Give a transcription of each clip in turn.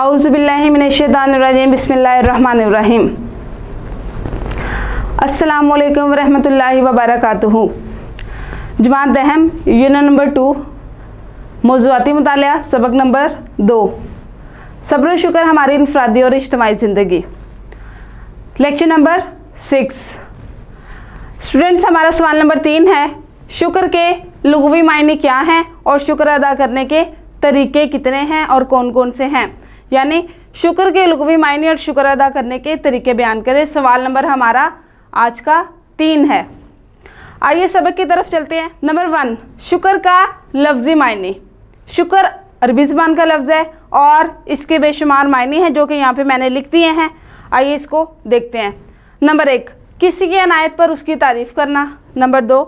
आउज़बिल्लिमिनशानरजीम बसमीम अल्लाम वरहमल वबरक जमात दहम यूनिट नंबर टू मौजूदी मताल सबक नंबर दो सब्र शुक्र हमारी इनफरादी और इज्तमी ज़िंदगी लेक्चर नंबर सिक्स स्टूडेंट्स हमारा सवाल नंबर तीन है शुक्र के लघवी मायने क्या हैं और शुक्र अदा करने के तरीके कितने हैं और कौन कौन से हैं यानी शुक्र के लुकवी मायने और शुक्र अदा करने के तरीके बयान करें सवाल नंबर हमारा आज का तीन है आइए सबक की तरफ चलते हैं नंबर वन शुक्र का लफ्ज़ी मायने शुक्र अरबी ज़बान का लफ्ज़ है और इसके बेशुमार मायने हैं जो कि यहाँ पे मैंने लिख दिए हैं आइए इसको देखते हैं नंबर एक किसी की अनायत पर उसकी तारीफ़ करना नंबर दो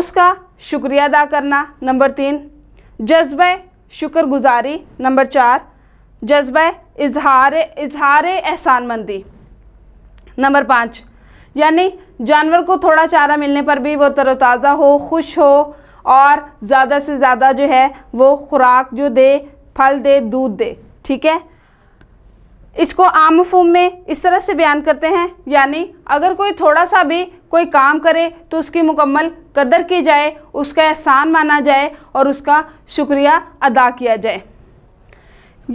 उसका शुक्रिया अदा करना नंबर तीन जज्ब शुक्रगुजारी नंबर चार जज्बा इजहार इजहार एहसान मंदी नंबर पाँच यानी जानवर को थोड़ा चारा मिलने पर भी वो तरोताज़ा हो खुश हो और ज़्यादा से ज़्यादा जो है वो खुराक जो दे फल दे दूध दे ठीक है इसको आम फूम में इस तरह से बयान करते हैं यानी अगर कोई थोड़ा सा भी कोई काम करे तो उसकी मुकम्मल कदर की जाए उसका एहसान माना जाए और उसका शुक्रिया अदा किया जाए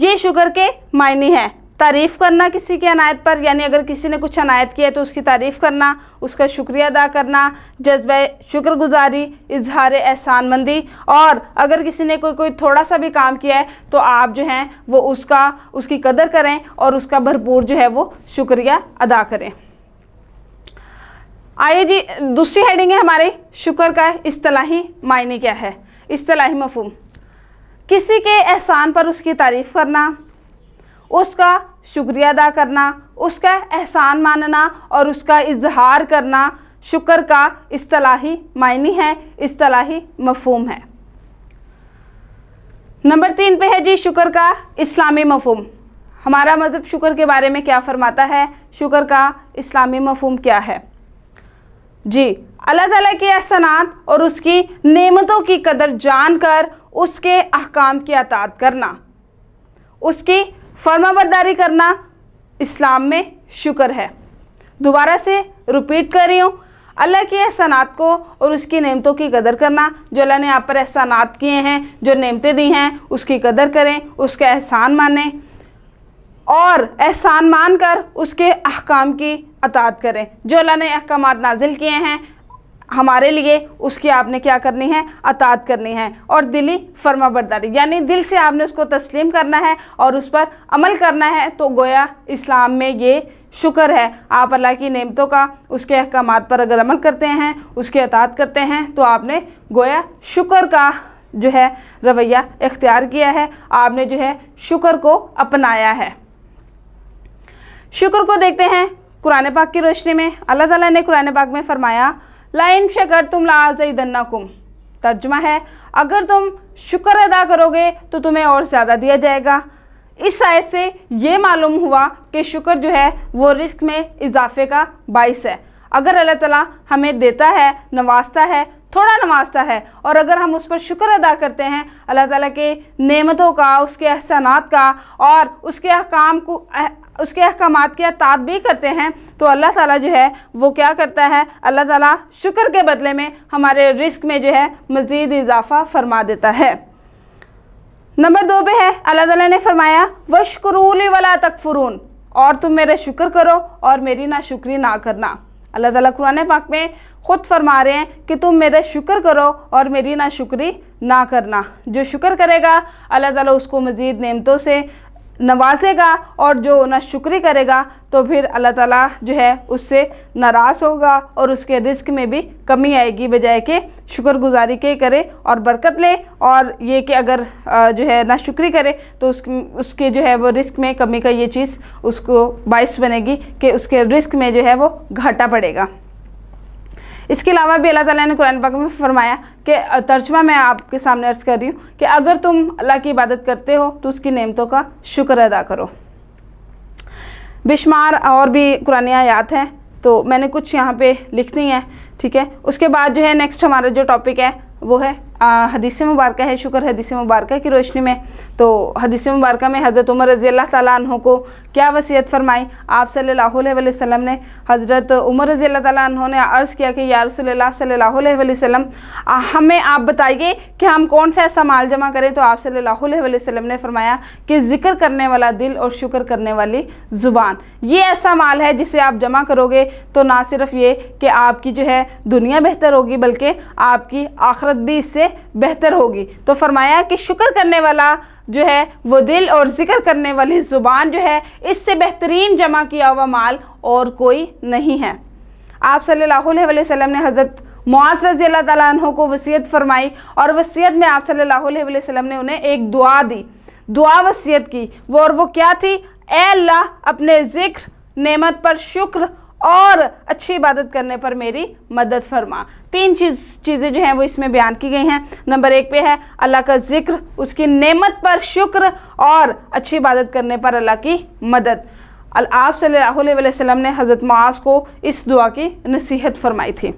ये शुगर के मायने हैं तारीफ़ करना किसी की अनायत पर यानी अगर किसी ने कुछ अनायत किया है तो उसकी तारीफ़ करना उसका शुक्रिया अदा करना जज्ब शुक्रगुजारी इजहार एहसानमंदी और अगर किसी ने कोई कोई थोड़ा सा भी काम किया है तो आप जो हैं वो उसका उसकी कदर करें और उसका भरपूर जो है वो शुक्रिया अदा करें आइए जी दूसरी हेडिंग है हमारी शुक्र का इस्तलाही मायने क्या है इस्तलाही मफहम किसी के एहसान पर उसकी तारीफ़ करना उसका शुक्रिया अदा करना उसका एहसान मानना और उसका इजहार करना शुक्र का असलाही मायनी है असलाही मफहम है नंबर तीन पे है जी शुक्र का इस्लामी मफहम हमारा मज़हब शुक्र के बारे में क्या फ़रमाता है शुक्र का इस्लामी मफहम क्या है जी अल्लाह ताला की अहसनात और उसकी नेमतों की कदर जानकर उसके अहकाम की अतात करना उसकी फर्माबरदारी करना इस्लाम में शुक्र है दोबारा से रिपीट कर रही हूँ अल्लाह की एहसानात को और उसकी नेमतों की कदर करना जो अल्लाह ने आप पर एहसानात किए हैं जो नेमतें दी हैं उसकी कदर करें उसका एहसान मानें और एहसान मान कर उसके अहकाम की अतात करें जो अल्लाह ने अहकाम नाजिल किए हैं हमारे लिए उसकी आपने क्या करनी है अतात करनी है और दिली फर्मा बरदारी यानी दिल से आपने उसको तस्लीम करना है और उस पर अमल करना है तो गोया इस्लाम में ये शुक्र है आप अल्लाह की नेमतों का उसके अहकाम पर अगर अमल करते हैं उसके अतात करते हैं तो आपने गोया शुक्र का जो है रवैया इख्तियार किया है आपने जो है शुक्र को अपनाया है शुक्र को देखते हैं कुरान पाक की रोशनी में अल्लाह ताला ने कुरान पाक में फरमाया लाइन शकर तुम कुम तर्जमा है अगर तुम शुक्र अदा करोगे तो तुम्हें और ज़्यादा दिया जाएगा इस शायद से ये मालूम हुआ कि शुक्र जो है वो रिस्क में इजाफे का बाइस है अगर अल्लाह ताला हमें देता है नवाजता है थोड़ा नवाजता है और अगर हम उस पर शुक्र अदा करते हैं अल्लाह ताला के नेमतों का उसके एहसानात का और उसके अहकाम को उसके अहकाम की अतात भी करते हैं तो अल्लाह ताला जो है वो क्या करता है अल्लाह ताला शुक्र के बदले में हमारे रिस्क में जो है मज़ीद इजाफ़ा फरमा देता है नंबर दो पे है अल्लाह ताला ने फरमाया वशकरूली वाला तकफरून और तुम मेरे शुक्र करो और मेरी ना शुक्री ना करना अल्लाह ताला कुरान पाक में खुद फरमा रहे हैं कि तुम मेरा शुक्र करो और मेरी ना शुक्री ना करना जो शुक्र करेगा अल्लाह ताला उसको मज़ीद नेमतों से नवाजेगा और जो ना शुक्री करेगा तो फिर अल्लाह ताला जो है उससे नाराज़ होगा और उसके रिस्क में भी कमी आएगी बजाय के शुक्रगुजारी के करे और बरकत ले और ये कि अगर जो है ना शुक्री करे तो उस उसके जो है वो रिस्क में कमी का ये चीज़ उसको बाइस बनेगी कि उसके रिस्क में जो है वो घाटा पड़ेगा इसके अलावा भी अल्लाह ताला ने कुरान पाक में फरमाया कि तर्जमा मैं आपके सामने अर्ज़ कर रही हूँ कि अगर तुम अल्लाह की इबादत करते हो तो उसकी नेमतों का शुक्र अदा करो बेशुमार और भी कुरान आयात हैं तो मैंने कुछ यहाँ पे लिखनी है ठीक है उसके बाद जो है नेक्स्ट हमारा जो टॉपिक है वो है हदीस मुबारक है शुक्र हदीस मुबारक की रोशनी में तो हदीस मुबारक में हज़रत उमर रज़ी अल्लाह तहों को क्या वसीयत फ़रमाई आप सल्ला ने हज़रत उमर रज़ी अल्लाह तहों ने अर्ज़ किया कि या सल्ला वसम हमें आप बताइए कि हम कौन सा ऐसा माल जमा करें तो आप सल्ला ने फरमाया कि ज़िक्र करने वाला दिल और शुक्र करने वाली ज़ुबान ये ऐसा माल है जिसे आप जमा करोगे तो ना सिर्फ ये कि आपकी जो है दुनिया बेहतर होगी बल्कि आपकी आखरत भी इससे बेहतर होगी तो फरमाया कि शुक्र करने वाला जो है वो दिल और ज़िक्र करने वाली ज़ुबान जो है इससे बेहतरीन जमा किया हुआ माल और कोई नहीं है आप सल्लल्लाहु अलैहि वसल्लम ने हज़रत मुआज रजी अल्लाह तु को वसीयत फरमाई और वसीयत में आप सल्लल्लाहु अलैहि वसल्लम ने उन्हें एक दुआ दी दुआ वसीयत की वो और वो क्या थी ए अल्लाह अपने ज़िक्र नेमत पर शुक्र और अच्छी इबादत करने पर मेरी मदद फरमा तीन चीज़ चीज़ें जो हैं वो इसमें बयान की गई हैं नंबर एक पे है अल्लाह का जिक्र उसकी नेमत पर शुक्र और अच्छी इबादत करने पर अल्लाह की मदद आप सल्लाम ने हज़रत माज को इस दुआ की नसीहत फरमाई थी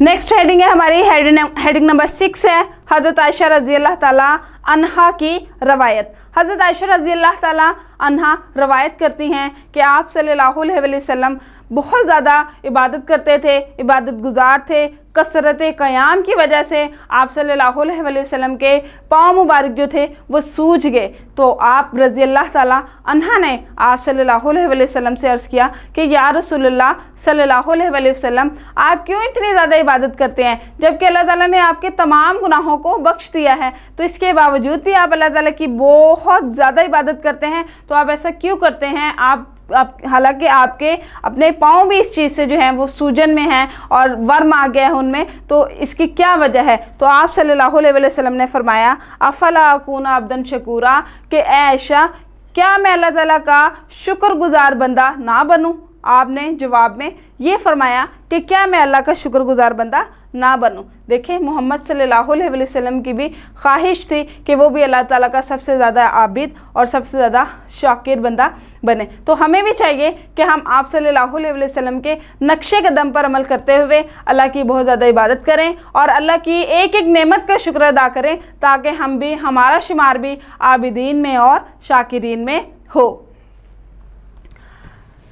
नेक्स्ट हेडिंग है हमारी हेडिंग हेडिंग नंबर सिक्स है हज़रत आयशा रजी अल्लाह ताला अनहा की रवायत हज़रत आयशा रजी अल्लाह ताला अनहा रवायत करती हैं कि आप सल्लल्लाहु अलैहि वसल्लम बहुत ज़्यादा इबादत करते थे इबादत गुजार थे कसरत क़याम की वजह से आप सल्लल्लाहु अलैहि वसल्लम के पाँव मुबारक जो थे वो सूझ गए तो आप रज़ी अल्लाह अन्हा ने आप सल्लल्लाहु अलैहि वसल्लम से अर्ज़ किया कि या रसूलुल्लाह सल्लल्लाहु अलैहि वसल्लम आप क्यों इतनी ज़्यादा इबादत करते हैं जबकि अल्लाह ताला ने आपके तमाम गुनाहों को बख्श दिया है तो इसके बावजूद भी आप अल्लाह ताला की बहुत ज़्यादा इबादत करते हैं तो आप ऐसा क्यों करते हैं आप आप हालांकि आपके अपने पाँव भी इस चीज़ से जो है वो सूजन में हैं और वर्म आ गया है उनमें तो इसकी क्या वजह है तो आप सल्लल्लाहु अलैहि वसल्लम ने फरमाया अफलाकून अब्दन शकूरा कि ऐशा क्या मैं अल्लाह ताला का शुक्रगुजार बंदा ना बनूँ आपने जवाब में ये फरमाया कि क्या मैं अल्लाह का शुक्रगुजार बंदा ना बनूँ देखें मोहम्मद सल्हलम की भी ख्वाहिश थी कि वो भी अल्लाह ताला का सबसे ज़्यादा आबिद और सबसे ज़्यादा शाकिर बंदा बने तो हमें भी चाहिए कि हम आप सल्हलम के नक्शे कदम पर अमल करते हुए अल्लाह की बहुत ज़्यादा इबादत करें और अल्लाह की एक एक नेमत का शुक्र अदा करें ताकि हम भी हमारा शुमार भी आबिदीन में और शाकिरीन में हो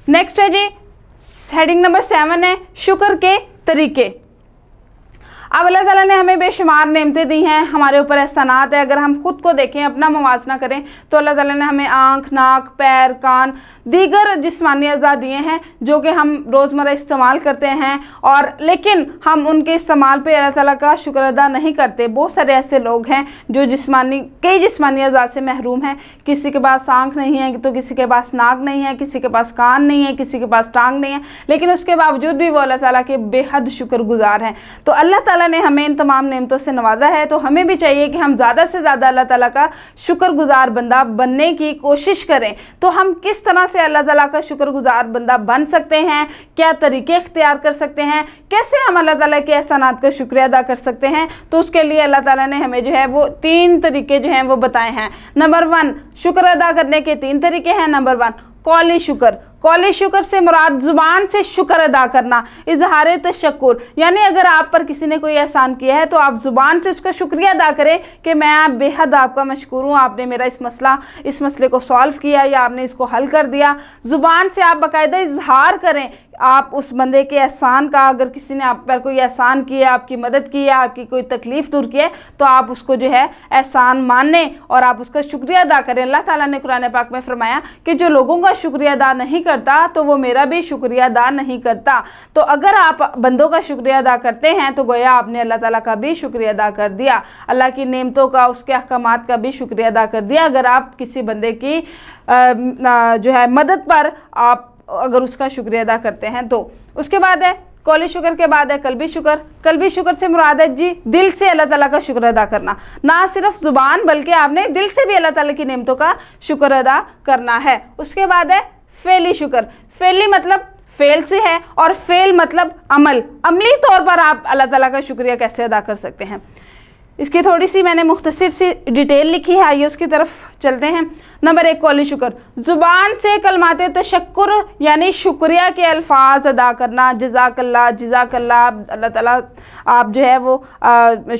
नेक्स्ट है जी हेडिंग नंबर सेवन है शुक्र के तरीके अब अल्लाह ताला ने हमें बेशुमार नेमतें दी हैं हमारे ऊपर एहसानात है अगर हम ख़ुद को देखें अपना मुवजना करें तो अल्लाह ताला ने हमें आँख नाक पैर कान दीगर जिसमानी अज़ा दिए हैं जो कि हम रोज़मर्रा इस्तेमाल करते हैं और लेकिन हम उनके इस्तेमाल पर अल्लाह ताला का शुक्र अदा नहीं करते बहुत सारे ऐसे लोग हैं जो जिसमानी कई जिसमानी अज़ा से महरूम हैं किसी के पास आँख नहीं है तो किसी के पास नाक नहीं है किसी के पास कान नहीं है किसी के पास टांग नहीं है लेकिन उसके बावजूद भी वो अल्लाह ताला के बेहद शुक्रगुजार हैं तो अल्लाह ताला ताला ने हमें इन तमाम नियमतों से नवाजा है तो हमें भी चाहिए कि हम ज़्यादा से ज़्यादा अल्लाह ताला का शुक्रगुजार बंदा बनने की कोशिश करें तो हम किस तरह से अल्लाह ताला का शुक्रगुजार बंदा बन सकते हैं क्या तरीके इख्तियार कर सकते हैं कैसे हम अल्लाह ताला के एहसानात का शुक्रिया अदा कर सकते हैं तो उसके लिए अल्लाह तला ने हमें जो है वो तीन तरीके जो हैं वो बताए हैं नंबर वन शुक्र अदा करने के तीन तरीके हैं नंबर वन कौली शुक्र कौले शुक्र से मुराद ज़ुबान से शुक्र अदा करना इजहार तशक्र यानी अगर आप पर किसी ने कोई एहसान किया है तो आप ज़ुबान से उसका शुक्रिया अदा करें कि मैं आप बेहद आपका मशहूर हूँ आपने मेरा इस मसला इस मसले को सॉल्व किया या आपने इसको हल कर दिया ज़ुबान से आप बाकायदा इजहार करें आप उस बंदे के एहसान का अगर किसी ने आप पर कोई एहसान किया आपकी मदद की है आपकी कोई तकलीफ़ दूर की है तो आप उसको जो है एहसान मानें और आप उसका शुक्रिया अदा करें अल्लाह ताला ने कुरान पाक में फरमाया कि जो लोगों का शुक्रिया अदा नहीं कर करता तो वो मेरा भी शुक्रिया अदा नहीं करता तो अगर आप बंदों का शुक्रिया अदा करते हैं तो गोया आपने अल्लाह ताला का भी शुक्रिया अदा कर दिया अल्लाह की नेमतों का उसके अहकाम का भी शुक्रिया अदा कर दिया अगर आप किसी बंदे की जो है मदद पर आप अगर उसका शुक्रिया अदा करते हैं तो उसके बाद है कौली शुक्र के बाद है भी शुक्र भी शुक्र से मुराद है जी दिल से अल्लाह ताला का शुक्र अदा करना ना सिर्फ ज़ुबान बल्कि आपने दिल से भी अल्लाह ताला की नेमतों का शुक्र अदा करना है उसके बाद है फेली शुक्र फेली मतलब फेल से है और फेल मतलब अमल अमली तौर पर आप अल्लाह ताला का शुक्रिया कैसे अदा कर सकते हैं इसकी थोड़ी सी मैंने मुख्तसर सी डिटेल लिखी है आइए उसकी तरफ चलते हैं नंबर एक कौली शुक्र ज़ुबान से कलमाते तशक्र यानी शुक्रिया के अल्फाज अदा करना जजाकल्ला जजाकल्ला अल्लाह ताला आप जो है वो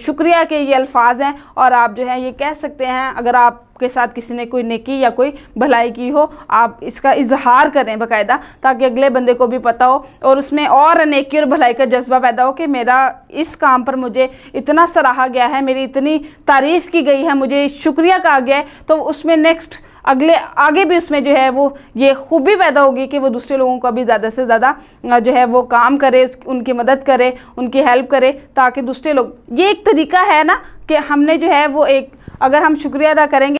शुक्रिया के ये अल्फाज हैं और आप जो है ये कह सकते हैं अगर आप के साथ किसी ने कोई नेकी या कोई भलाई की हो आप इसका इजहार करें बकायदा ताकि अगले बंदे को भी पता हो और उसमें और नेकी और भलाई का जज्बा पैदा हो कि मेरा इस काम पर मुझे इतना सराहा गया है मेरी इतनी तारीफ़ की गई है मुझे शुक्रिया कहा गया है तो उसमें नेक्स्ट अगले आगे भी उसमें जो है वो ये खूबी पैदा होगी कि वो दूसरे लोगों का भी ज़्यादा से ज़्यादा जो है वो काम करे उनकी मदद करे उनकी हेल्प करे ताकि दूसरे लोग ये एक तरीका है ना कि हमने जो है वो एक अगर हम शुक्रिया अदा करेंगे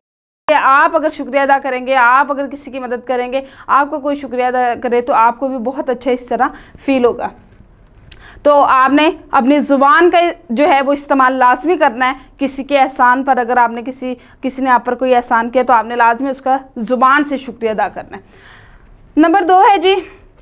आप अगर शुक्रिया अदा करेंगे आप अगर किसी की मदद करेंगे आपको कोई शुक्रिया अदा करे तो आपको भी बहुत अच्छा इस तरह फील होगा तो आपने अपनी ज़ुबान का जो है वो इस्तेमाल लाजमी करना है किसी के एहसान पर अगर आपने किसी किसी ने आप पर कोई एहसान किया तो आपने लाजमी उसका ज़ुबान से शुक्रिया अदा करना है नंबर दो है जी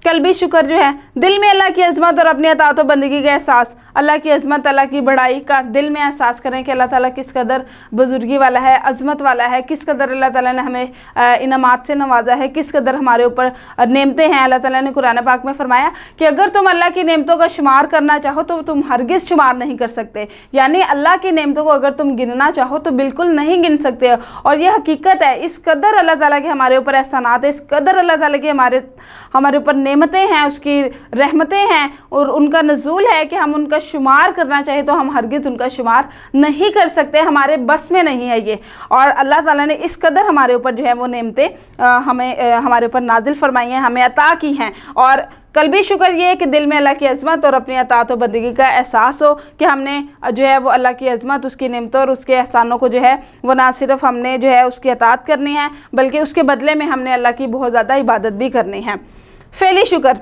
कल भी शुक्र जो है दिल में अल्लाह की अजमत और अपनी अतात तो बंदगी का एहसास अल्लाह की अजमत अल्लाह की बड़ाई का दिल में एहसास करें कि अल्लाह ताला किस कदर बुजुर्गी वाला है अजमत वाला है किस कदर अल्लाह ताला ने हमें इनामत से नवाजा है किस कदर हमारे ऊपर नेमते हैं अल्लाह ताला ने कुरान पाक में फरमाया कि अगर तुम अल्लाह की नेमतों का शुमार करना चाहो तो तुम हरगिज़ शुमार नहीं कर सकते यानी अल्लाह की नेमतों को अगर तुम गिनना चाहो तो बिल्कुल नहीं गिन सकते और यह हकीकत है इस कदर अल्लाह ताला के हमारे ऊपर एहसानात है इस कदर अल्लाह ताला के हमारे हमारे ऊपर नेमतें हैं उसकी रहमतें हैं और उनका नजूल है कि हम उनका शुमार करना चाहिए तो हम हरगिज़ उनका शुमार नहीं कर सकते हमारे बस में नहीं है ये और अल्लाह ताला ने इस कदर हमारे ऊपर जो है वो नेमतें हमें हमारे ऊपर नाजिल फरमाई हैं हमें अता की हैं और कल भी शुक्र ये है कि दिल में अल्लाह की अजमत और अपनी अतात तो बंदगी का एहसास हो कि हमने जो है वो अल्लाह की अजमत उसकी नमतों और उसके एहसानों को जो है वो ना सिर्फ हमने जो है उसकी अतात करनी है बल्कि उसके बदले में हमने अल्लाह की बहुत ज़्यादा इबादत भी करनी है फेली शुक्र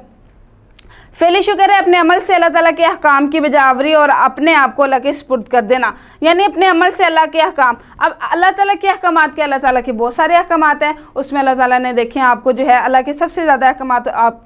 फेली शुक्र है अपने अमल से अल्लाह ताला के अहकाम की बजावरी और अपने आप को अल्लाह के स्पुर्द कर देना यानी अपने अमल से अल्लाह के अहकाम अब अल्लाह ताला के अहकाम के अल्लाह ताला के बहुत सारे अहकाम हैं उसमें अल्लाह ताला ने देखें आपको जो है अल्लाह के सबसे ज़्यादा अहकाम आप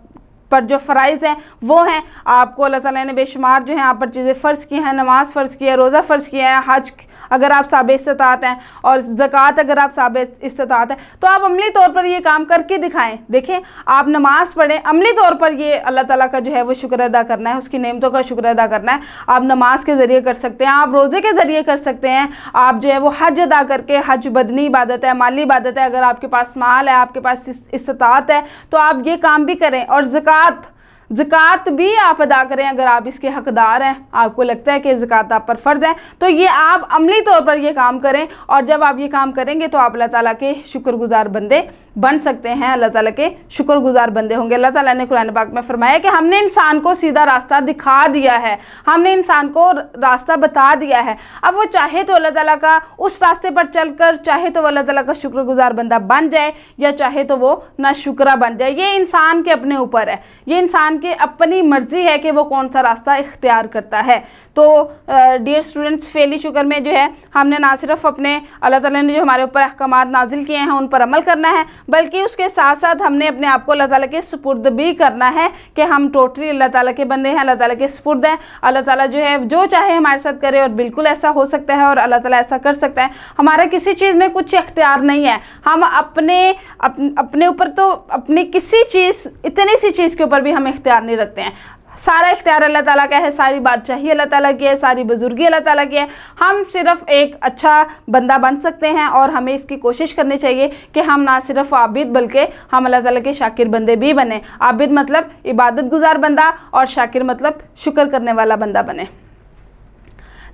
पर जो फ़राइज हैं वो हैं आपको अल्लाह ताला ने बेशुमार जो है आप पर चीज़ें फ़र्ज़ की हैं नमाज़ फ़र्ज़ की है रोज़ा फ़र्ज़ किया है हज अगर आप सब इस्तात हैं और ज़क़़त अगर आप सब इस्तात हैं तो आप अमली तौर पर ये काम करके दिखाएं देखें आप नमाज़ पढ़ें अमली तौर पर ये अल्लाह ताला का जो है वो शुक्र अदा करना है उसकी नेमतों का शुक्र अदा करना है आप नमाज के ज़रिए कर सकते हैं आप रोज़े के ज़रिए कर सकते हैं आप जो है वो हज अदा करके हज बदनी इबादत है माली इबादत है अगर आपके पास माल है आपके पास इस्तात है तो आप ये काम भी करें और ज़क़़त ज़क़़त भी आप अदा करें अगर आप इसके हकदार हैं आपको लगता है कि जकवात आप पर फ़र्ज़ है तो ये आप अमली तौर पर यह काम करें और जब आप ये काम करेंगे तो आप अल्लाह तला के शुक्रगुजार बंदे बन सकते हैं अल्लाह ताला के शुक्रगुजार बंदे होंगे अल्लाह ताला ने कुरान पाक में फरमाया कि हमने इंसान को सीधा रास्ता दिखा दिया है हमने इंसान को रास्ता बता दिया है अब वो चाहे तो अल्लाह ताला का उस रास्ते पर चलकर चाहे तो अल्लाह ताला का शुक्रगुजार बंदा बन जाए या चाहे तो वो ना शुक्रा बन जाए ये इंसान के अपने ऊपर है ये इंसान की अपनी मर्ज़ी है कि वो कौन सा रास्ता इख्तियार करता है तो डियर स्टूडेंट्स फेली शुक्र में जो है हमने ना सिर्फ अपने अल्लाह ताला ने जो हमारे ऊपर अहकाम नाजिल किए हैं उन पर अमल करना है बल्कि उसके साथ साथ हमने अपने आप को अल्लाह ताला के सपुर्द भी करना है कि हम टोटली अल्लाह ताला के बंदे हैं अल्लाह ताला के सुपुर्द हैं अल्लाह ताला जो है जो चाहे हमारे साथ करे और बिल्कुल ऐसा हो सकता है और अल्लाह ताला ऐसा कर सकता है हमारा किसी चीज़ में कुछ इख्तियार नहीं है हम अपने अप, अपने ऊपर तो अपनी किसी चीज़ इतनी सी चीज़ के ऊपर भी हम इख्तियार नहीं रखते हैं सारा इख्तियार अल्लाह ताला का है सारी बादशाही अल्लाह ताला की है सारी बुजुर्गी अल्लाह ताला की है हम सिर्फ एक अच्छा बंदा बन सकते हैं और हमें इसकी कोशिश करनी चाहिए कि हम ना सिर्फ आबिद बल्कि हम अल्लाह ताला के शाकिर बंदे भी बने आबिद मतलब इबादत गुजार बंदा और शाकिर मतलब शुक्र करने वाला बंदा बने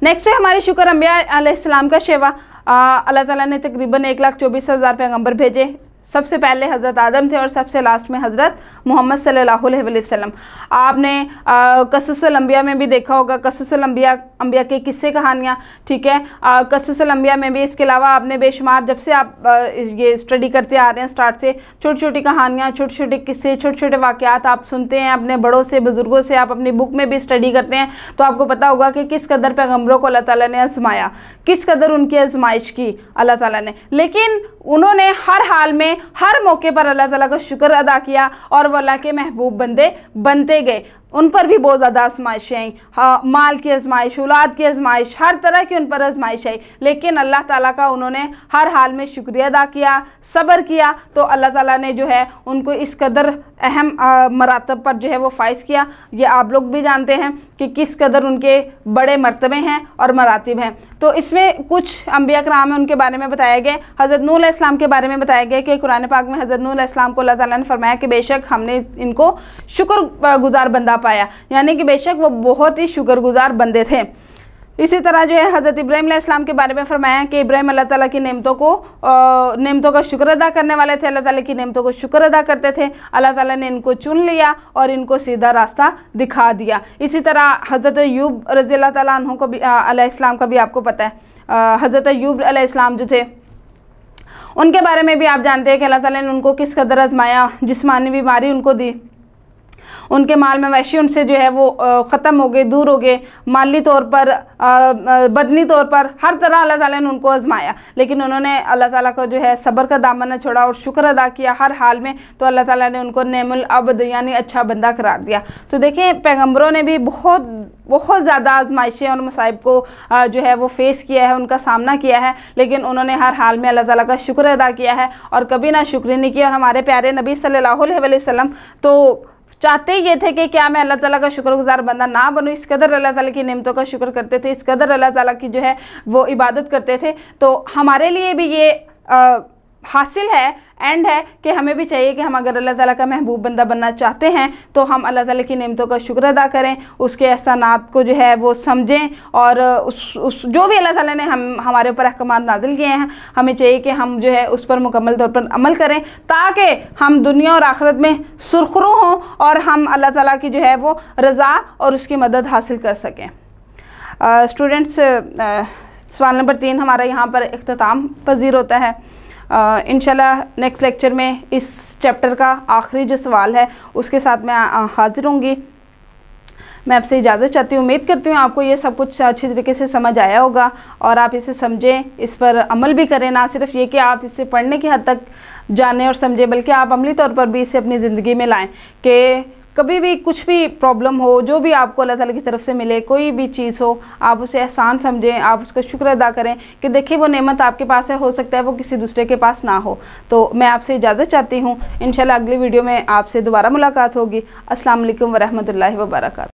नेक्स्ट है हमारे शुक्र अम्बिया का शेवा अल्लाह ताला ने तकरीबन एक लाख चौबीस हज़ार पैगम्बर भेजे सबसे पहले हज़रत आदम थे और सबसे लास्ट में हज़रत मोहम्मद सल्लल्लाहु अलैहि वसल्लम आपने कसूसलम्बिया में भी देखा होगा कसूसलम्बिया अम्बिया के किस्से कहानियाँ ठीक है कसूसलम्बिया में भी इसके अलावा आपने बेशुमार जब से आप आ, ये स्टडी करते आ रहे हैं स्टार्ट से छोटी छोटी कहानियाँ छोटे छोटे किस्से छोटे छोटे वाक़ात आप सुनते हैं अपने बड़ों से बुज़ुर्गों से आप अपनी बुक में भी स्टडी करते हैं तो आपको पता होगा कि किस कदर पैगम्बरों को अल्लाह ताली ने आजमाया किस कदर उनकी आजमाइश की अल्लाह ताली ने लेकिन उन्होंने हर हाल में हर मौके पर अल्लाह ताला का शुक्र अदा किया और वह अल्लाह के महबूब बंदे बनते गए उन पर भी बहुत ज़्यादा आजमाइशें आई हाँ माल की आजमाइश औलाद की आजमाइश हर तरह की उन पर आजमाइश आई लेकिन अल्लाह ताला का उन्होंने हर हाल में शुक्रिया अदा किया सब्र किया तो अल्लाह ताला ने जो है उनको इस कदर अहम मरातब पर जो है वो फाइज किया ये आप लोग भी जानते हैं कि किस कदर उनके बड़े मरतबे हैं और मरातब हैं तो इसमें कुछ अम्बिया कराम हैं उनके बारे में बताया गया हज़रत नूल इस्लाम के बारे में बताया गया कि कुरान पाक में हज़रत नूल इस्लाम को अल्लाह ताला ने फरमाया कि बेशक हमने इनको शुक्र गुज़ार बंदा पाया यानी कि बेशक वो बहुत ही शुक्रगुजार बंदे थे इसी तरह जो है हज़रत इब्राहिम इस्लाम के बारे में फरमाया कि इब्राहिम अल्लाह ताला की नेमतों को नेमतों का शुक्र अदा करने वाले थे अल्लाह ताला की नेमतों को शुक्र अदा करते थे अल्लाह ताला ने इनको चुन लिया और इनको सीधा रास्ता दिखा दिया इसी तरह हज़रत यूब रज़ी अल्लाह तु को भी इस्लाम का भी आपको पता है हज़रत यूब इस्लाम जो थे उनके बारे में भी आप जानते हैं कि अल्लाह ताला ने उनको किस कदर आजमाया जिसमानी बीमारी उनको दी उनके माल मवेशी उनसे जो है वो ख़त्म हो गए दूर हो गए माली तौर पर बदनी तौर पर हर तरह अल्लाह ताला ने उनको आजमाया लेकिन उन्होंने अल्लाह ताला को जो है सब्र का दामन छोड़ा और शुक्र अदा किया हर हाल में तो अल्लाह ताला ने उनको नेमुल अबद यानी अच्छा बंदा करार दिया तो देखें पैगम्बरों ने भी बहुत बहुत ज़्यादा आजमाइशें और मसाइब को जो है वो फेस किया है उनका सामना किया है लेकिन उन्होंने हर हाल में अल्लाह ताला का शुक्र अदा किया है और कभी ना शुक्र नहीं किया और हमारे प्यारे नबी सल्लल्लाहु अलैहि वसल्लम तो चाहते ये थे कि क्या मैं अल्लाह ताला का शुक्रगुजार बंदा ना बनूँ इस कदर अल्लाह ताला की नियमतों का शुक्र करते थे इस कदर अल्लाह ताला की जो है वो इबादत करते थे तो हमारे लिए भी ये आ, हासिल है एंड है कि हमें भी चाहिए कि हम अगर अल्लाह ताला का महबूब बंदा बनना चाहते हैं तो हम अल्लाह ताला की नियमतों का शुक्र अदा करें उसके एहसानात को जो है वो समझें और उस उस जो भी अल्लाह ताला ने हम हमारे ऊपर अहकाम नादिल किए हैं हमें चाहिए कि हम जो है उस पर मुकम्मल तौर पर अमल करें ताकि हम दुनिया और आखिरत में सुरखरू हों और हम अल्लाह ताला की जो है वो रज़ा और उसकी मदद हासिल कर सकें स्टूडेंट्स सवाल नंबर तीन हमारा यहाँ पर अख्ताम पजीर होता है इन नेक्स्ट लेक्चर में इस चैप्टर का आखिरी जो सवाल है उसके साथ मैं हाजिर हूँ मैं आपसे इजाज़त चाहती हूँ उम्मीद करती हूँ आपको ये सब कुछ अच्छी तरीके से समझ आया होगा और आप इसे समझें इस पर अमल भी करें ना सिर्फ ये कि आप इसे पढ़ने की हद तक जानें और समझें बल्कि आप अमली तौर पर भी इसे अपनी ज़िंदगी में लाएं कि कभी भी कुछ भी प्रॉब्लम हो जो भी आपको अल्लाह ताला की तरफ से मिले कोई भी चीज़ हो आप उसे एहसान समझें आप उसका शुक्र अदा करें कि देखिए वो नेमत आपके पास है हो सकता है वो किसी दूसरे के पास ना हो तो मैं आपसे इजाज़त चाहती हूँ इन अगली वीडियो में आपसे दोबारा मुलाकात होगी असल वरहमल वर्क